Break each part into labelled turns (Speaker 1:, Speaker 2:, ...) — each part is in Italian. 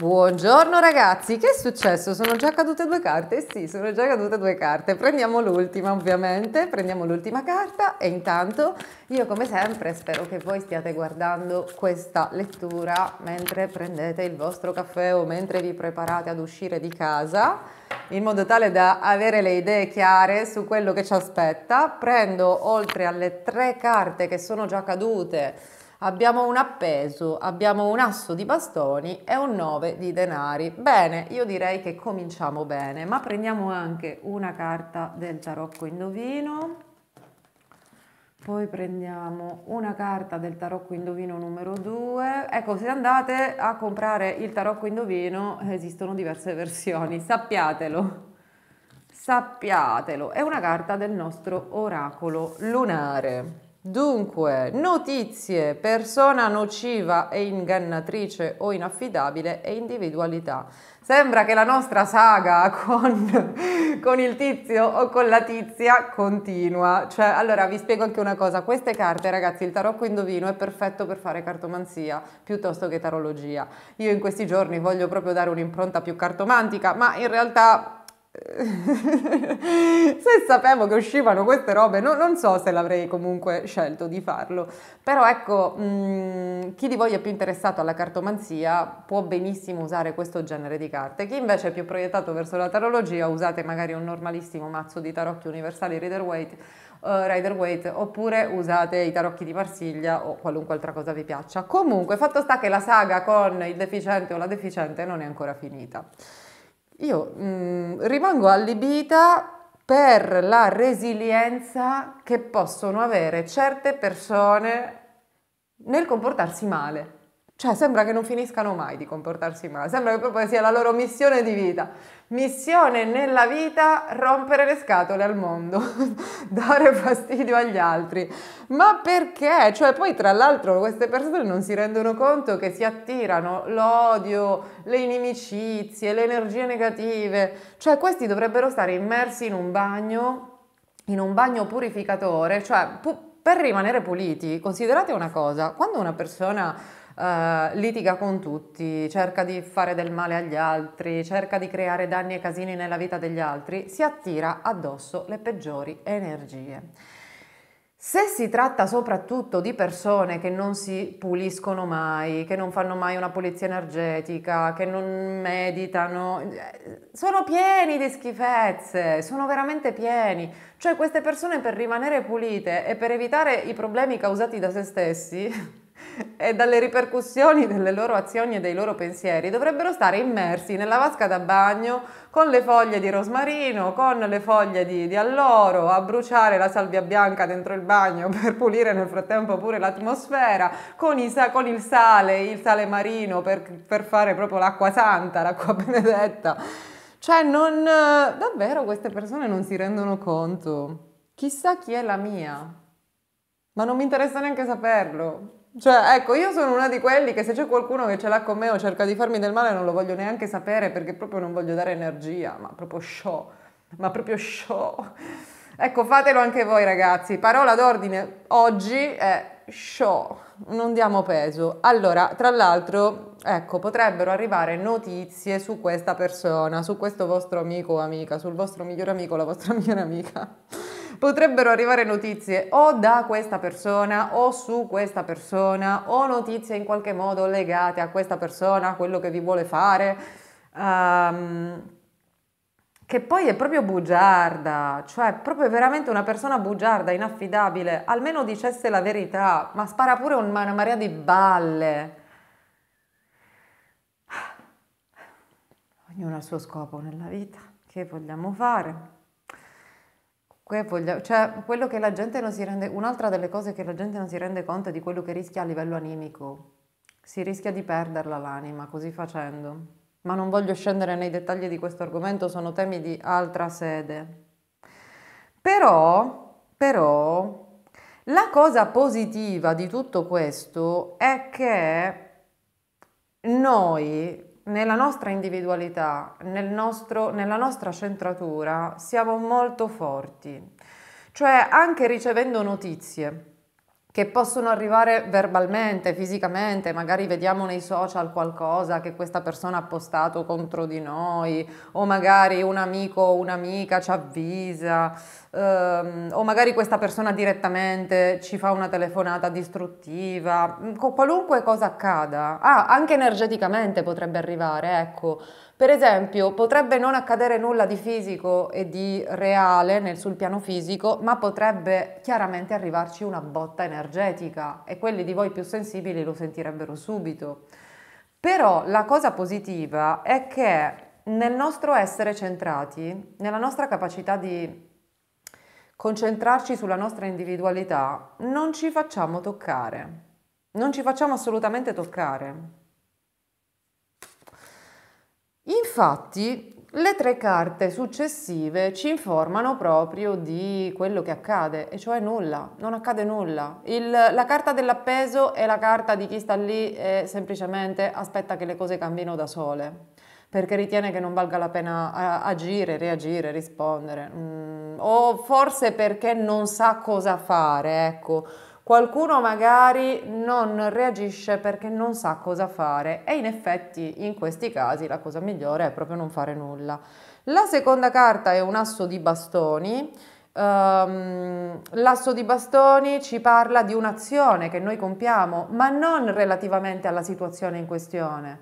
Speaker 1: Buongiorno ragazzi, che è successo? Sono già cadute due carte? Sì, sono già cadute due carte. Prendiamo l'ultima ovviamente, prendiamo l'ultima carta e intanto io come sempre spero che voi stiate guardando questa lettura mentre prendete il vostro caffè o mentre vi preparate ad uscire di casa in modo tale da avere le idee chiare su quello che ci aspetta. Prendo oltre alle tre carte che sono già cadute abbiamo un appeso, abbiamo un asso di bastoni e un 9 di denari. Bene, io direi che cominciamo bene, ma prendiamo anche una carta del tarocco indovino. Poi prendiamo una carta del tarocco indovino numero 2. Ecco, se andate a comprare il tarocco indovino esistono diverse versioni, sappiatelo. Sappiatelo, è una carta del nostro oracolo lunare. Dunque, notizie, persona nociva e ingannatrice o inaffidabile e individualità. Sembra che la nostra saga con, con, il tizio o con la tizia continua. Cioè, allora vi spiego anche una cosa, queste carte ragazzi, il tarocco indovino è perfetto per fare cartomanzia piuttosto che tarologia. Io in questi giorni voglio proprio dare un'impronta più cartomantica, ma in realtà se sapevo che uscivano queste robe, no, non so se l'avrei comunque scelto di farlo. Però ecco, mh, mm, chi di voi è più interessato alla cartomanzia può benissimo usare questo genere di carte. Chi invece è più proiettato verso la tarologia, usate magari un normalissimo mazzo di tarocchi universali Rider Waite Uh, Rider Waite oppure usate i tarocchi di Marsiglia o qualunque altra cosa vi piaccia. Comunque, fatto sta che la saga con il deficiente o la deficiente non è ancora finita. Io mh, mm, rimango allibita per la resilienza che possono avere certe persone nel comportarsi male. Cioè sembra che non finiscano mai di comportarsi male, sembra che proprio sia la loro missione di vita. Missione nella vita rompere le scatole al mondo, dare fastidio agli altri. Ma perché? Cioè poi tra l'altro queste persone non si rendono conto che si attirano l'odio, le inimicizie, le energie negative. Cioè questi dovrebbero stare immersi in un bagno, in un bagno purificatore, cioè pu- per rimanere puliti. Considerate una cosa, quando una persona eh, litiga con tutti, cerca di fare del male agli altri, cerca di creare danni e casini nella vita degli altri, si attira addosso le peggiori energie. Se si tratta soprattutto di persone che non si puliscono mai, che non fanno mai una pulizia energetica, che non meditano, eh, sono pieni di schifezze, sono veramente pieni. Cioè queste persone per rimanere pulite e per evitare i problemi causati da se stessi e dalle ripercussioni delle loro azioni e dei loro pensieri dovrebbero stare immersi nella vasca da bagno con le foglie di rosmarino, con le foglie di, di alloro, a bruciare la salvia bianca dentro il bagno per pulire nel frattempo pure l'atmosfera, con, i, con il sale, il sale marino per, per fare proprio l'acqua santa, l'acqua benedetta. Cioè, non, davvero queste persone non si rendono conto. Chissà chi è la mia, ma non mi interessa neanche saperlo. Cioè, ecco, io sono una di quelli che se c'è qualcuno che ce l'ha con me o cerca di farmi del male non lo voglio neanche sapere perché proprio non voglio dare energia, ma proprio show, ma proprio show. Ecco, fatelo anche voi ragazzi. Parola d'ordine oggi è show, non diamo peso. Allora, tra l'altro, ecco, potrebbero arrivare notizie su questa persona, su questo vostro amico o amica, sul vostro migliore amico o la vostra migliore amica potrebbero arrivare notizie o da questa persona o su questa persona o notizie in qualche modo legate a questa persona, a quello che vi vuole fare. Um, che poi è proprio bugiarda, cioè proprio veramente una persona bugiarda, inaffidabile, almeno dicesse la verità, ma spara pure una marea di balle. Ognuno ha il suo scopo nella vita, che vogliamo fare? Que voglio, cioè, quello che la gente non si rende, un'altra delle cose che la gente non si rende conto è di quello che rischia a livello animico. Si rischia di perderla l'anima così facendo. Ma non voglio scendere nei dettagli di questo argomento, sono temi di altra sede. Però, però, la cosa positiva di tutto questo è che noi nella nostra individualità, nel nostro, nella nostra centratura, siamo molto forti. Cioè, anche ricevendo notizie che possono arrivare verbalmente, fisicamente, magari vediamo nei social qualcosa che questa persona ha postato contro di noi, o magari un amico o un'amica ci avvisa, ehm, o magari questa persona direttamente ci fa una telefonata distruttiva, mm, qualunque cosa accada, ah, anche energeticamente potrebbe arrivare, ecco. Per esempio, potrebbe non accadere nulla di fisico e di reale nel, sul piano fisico, ma potrebbe chiaramente arrivarci una botta energetica e quelli di voi più sensibili lo sentirebbero subito. Però la cosa positiva è che nel nostro essere centrati, nella nostra capacità di concentrarci sulla nostra individualità, non ci facciamo toccare. Non ci facciamo assolutamente toccare. Infatti, le tre carte successive ci informano proprio di quello che accade, e cioè nulla, non accade nulla. Il, la carta dell'appeso è la carta di chi sta lì e semplicemente aspetta che le cose cambino da sole, perché ritiene che non valga la pena eh, agire, reagire, rispondere. Mm o forse perché non sa cosa fare, ecco. Qualcuno magari non reagisce perché non sa cosa fare e in effetti in questi casi la cosa migliore è proprio non fare nulla. La seconda carta è un asso di bastoni. Um, l'asso di bastoni ci parla di un'azione che noi compiamo, ma non relativamente alla situazione in questione.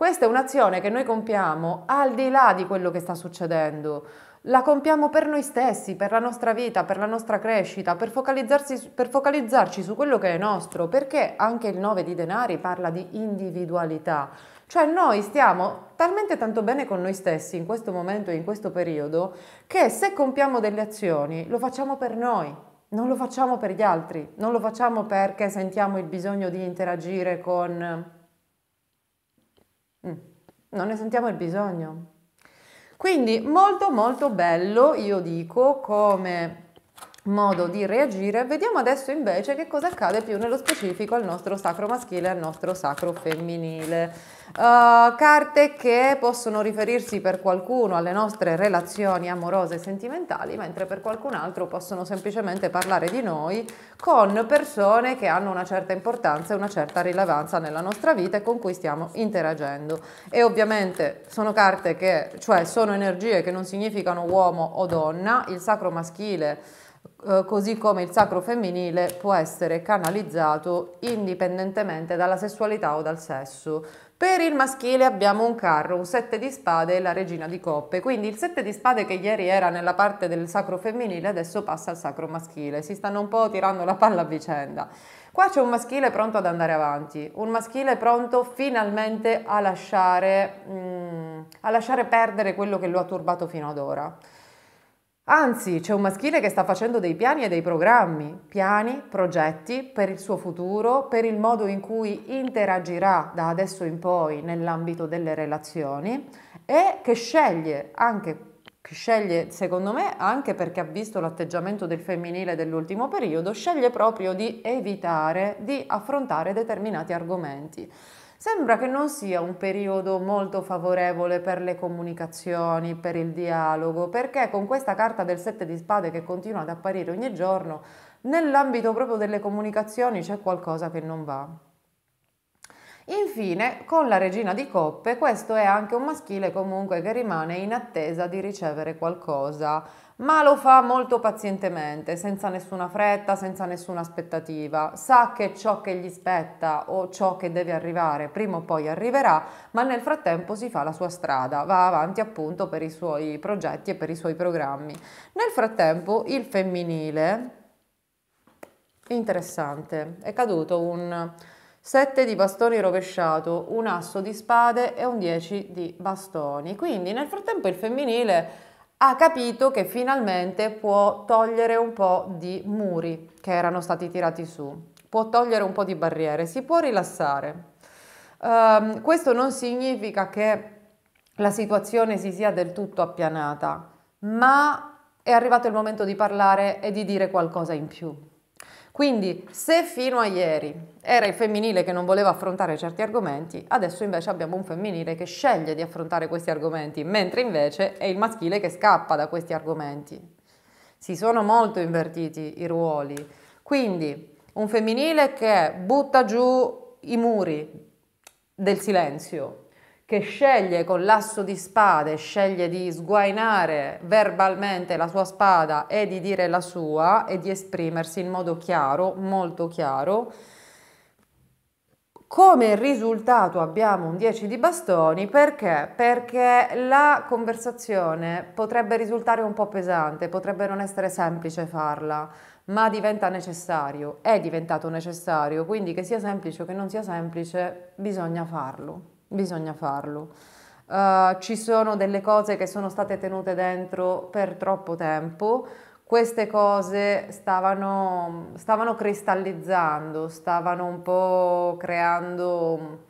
Speaker 1: Questa è un'azione che noi compiamo al di là di quello che sta succedendo. La compiamo per noi stessi, per la nostra vita, per la nostra crescita, per, per focalizzarci su quello che è nostro, perché anche il 9 di denari parla di individualità. Cioè noi stiamo talmente tanto bene con noi stessi in questo momento e in questo periodo che se compiamo delle azioni lo facciamo per noi, non lo facciamo per gli altri, non lo facciamo perché sentiamo il bisogno di interagire con Mm. Non ne sentiamo il bisogno. Quindi molto molto bello, io dico, come modo di reagire. Vediamo adesso invece che cosa accade più nello specifico al nostro sacro maschile e al nostro sacro femminile. Uh, carte che possono riferirsi per qualcuno alle nostre relazioni amorose e sentimentali, mentre per qualcun altro possono semplicemente parlare di noi con persone che hanno una certa importanza e una certa rilevanza nella nostra vita e con cui stiamo interagendo. E ovviamente sono carte che, cioè sono energie che non significano uomo o donna, il sacro maschile eh, così come il sacro femminile può essere canalizzato indipendentemente dalla sessualità o dal sesso. Per il maschile abbiamo un carro, un sette di spade e la regina di coppe, quindi il sette di spade che ieri era nella parte del sacro femminile adesso passa al sacro maschile, si stanno un po' tirando la palla a vicenda. Qua c'è un maschile pronto ad andare avanti, un maschile pronto finalmente a lasciare, mm, a lasciare perdere quello che lo ha turbato fino ad ora. Anzi, c'è un maschile che sta facendo dei piani e dei programmi, piani, progetti per il suo futuro, per il modo in cui interagirà da adesso in poi nell'ambito delle relazioni e che sceglie anche che sceglie, secondo me, anche perché ha visto l'atteggiamento del femminile dell'ultimo periodo, sceglie proprio di evitare di affrontare determinati argomenti. Sembra che non sia un periodo molto favorevole per le comunicazioni, per il dialogo, perché con questa carta del sette di spade che continua ad apparire ogni giorno, nell'ambito proprio delle comunicazioni c'è qualcosa che non va. Infine, con la regina di coppe, questo è anche un maschile comunque che rimane in attesa di ricevere qualcosa ma lo fa molto pazientemente, senza nessuna fretta, senza nessuna aspettativa. Sa che ciò che gli spetta o ciò che deve arrivare prima o poi arriverà, ma nel frattempo si fa la sua strada, va avanti appunto per i suoi progetti e per i suoi programmi. Nel frattempo il femminile, interessante, è caduto un 7 di bastoni rovesciato, un asso di spade e un 10 di bastoni. Quindi nel frattempo il femminile ha capito che finalmente può togliere un po' di muri che erano stati tirati su, può togliere un po' di barriere, si può rilassare. Um, questo non significa che la situazione si sia del tutto appianata, ma è arrivato il momento di parlare e di dire qualcosa in più. Quindi se fino a ieri era il femminile che non voleva affrontare certi argomenti, adesso invece abbiamo un femminile che sceglie di affrontare questi argomenti, mentre invece è il maschile che scappa da questi argomenti. Si sono molto invertiti i ruoli. Quindi un femminile che butta giù i muri del silenzio, che sceglie con l'asso di spade, sceglie di sguainare verbalmente la sua spada e di dire la sua e di esprimersi in modo chiaro, molto chiaro. Come risultato abbiamo un 10 di bastoni perché? Perché la conversazione potrebbe risultare un po' pesante, potrebbe non essere semplice farla, ma diventa necessario, è diventato necessario, quindi che sia semplice o che non sia semplice bisogna farlo bisogna farlo. Uh, ci sono delle cose che sono state tenute dentro per troppo tempo, queste cose stavano, stavano cristallizzando, stavano un po' creando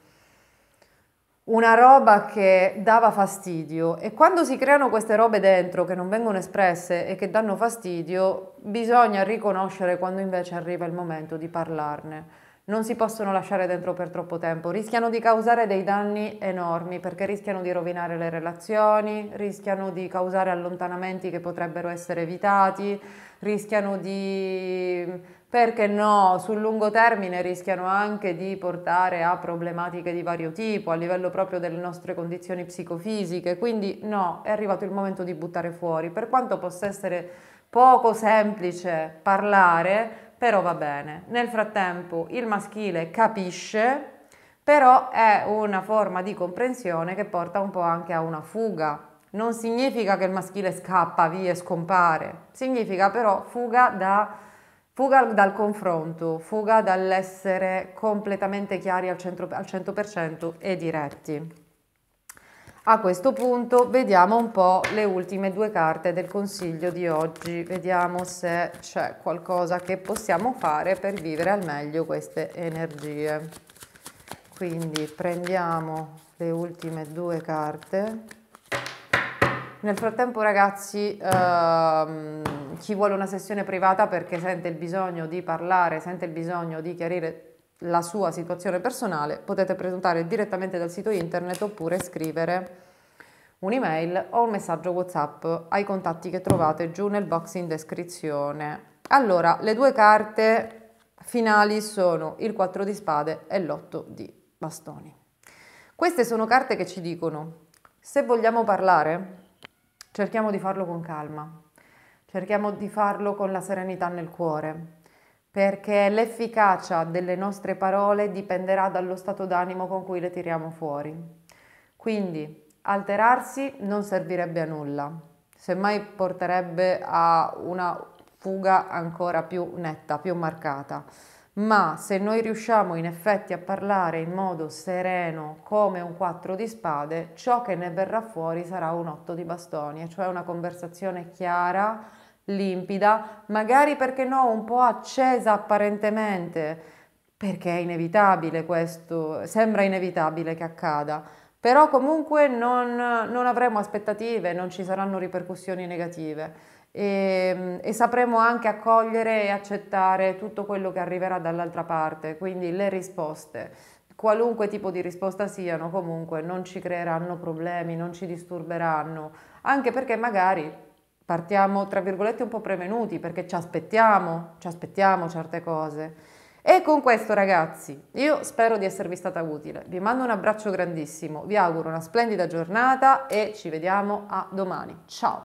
Speaker 1: una roba che dava fastidio e quando si creano queste robe dentro che non vengono espresse e che danno fastidio, bisogna riconoscere quando invece arriva il momento di parlarne non si possono lasciare dentro per troppo tempo, rischiano di causare dei danni enormi perché rischiano di rovinare le relazioni, rischiano di causare allontanamenti che potrebbero essere evitati, rischiano di perché no, sul lungo termine rischiano anche di portare a problematiche di vario tipo, a livello proprio delle nostre condizioni psicofisiche, quindi no, è arrivato il momento di buttare fuori. Per quanto possa essere poco semplice parlare, però va bene. Nel frattempo il maschile capisce, però è una forma di comprensione che porta un po' anche a una fuga. Non significa che il maschile scappa via e scompare, significa però fuga, da, fuga dal confronto, fuga dall'essere completamente chiari al 100%, al 100% e diretti. A questo punto vediamo un po' le ultime due carte del consiglio di oggi, vediamo se c'è qualcosa che possiamo fare per vivere al meglio queste energie. Quindi prendiamo le ultime due carte. Nel frattempo ragazzi, ehm, chi vuole una sessione privata perché sente il bisogno di parlare, sente il bisogno di chiarire la sua situazione personale, potete prenotare direttamente dal sito internet oppure scrivere un'email o un messaggio WhatsApp ai contatti che trovate giù nel box in descrizione. Allora, le due carte finali sono il 4 di spade e l'8 di bastoni. Queste sono carte che ci dicono, se vogliamo parlare, cerchiamo di farlo con calma, cerchiamo di farlo con la serenità nel cuore, perché l'efficacia delle nostre parole dipenderà dallo stato d'animo con cui le tiriamo fuori. Quindi alterarsi non servirebbe a nulla, semmai porterebbe a una fuga ancora più netta, più marcata. Ma se noi riusciamo in effetti a parlare in modo sereno come un quattro di spade, ciò che ne verrà fuori sarà un otto di bastoni, cioè una conversazione chiara, limpida, magari perché no, un po' accesa apparentemente, perché è inevitabile questo, sembra inevitabile che accada, però comunque non, non avremo aspettative, non ci saranno ripercussioni negative. E, ehm, e, sapremo anche accogliere e accettare tutto quello che arriverà dall'altra parte, quindi le risposte, qualunque tipo di risposta siano, comunque non ci creeranno problemi, non ci disturberanno, anche perché magari partiamo tra virgolette un po' prevenuti perché ci aspettiamo, ci aspettiamo certe cose. E con questo ragazzi, io spero di esservi stata utile, vi mando un abbraccio grandissimo, vi auguro una splendida giornata e ci vediamo a domani. Ciao!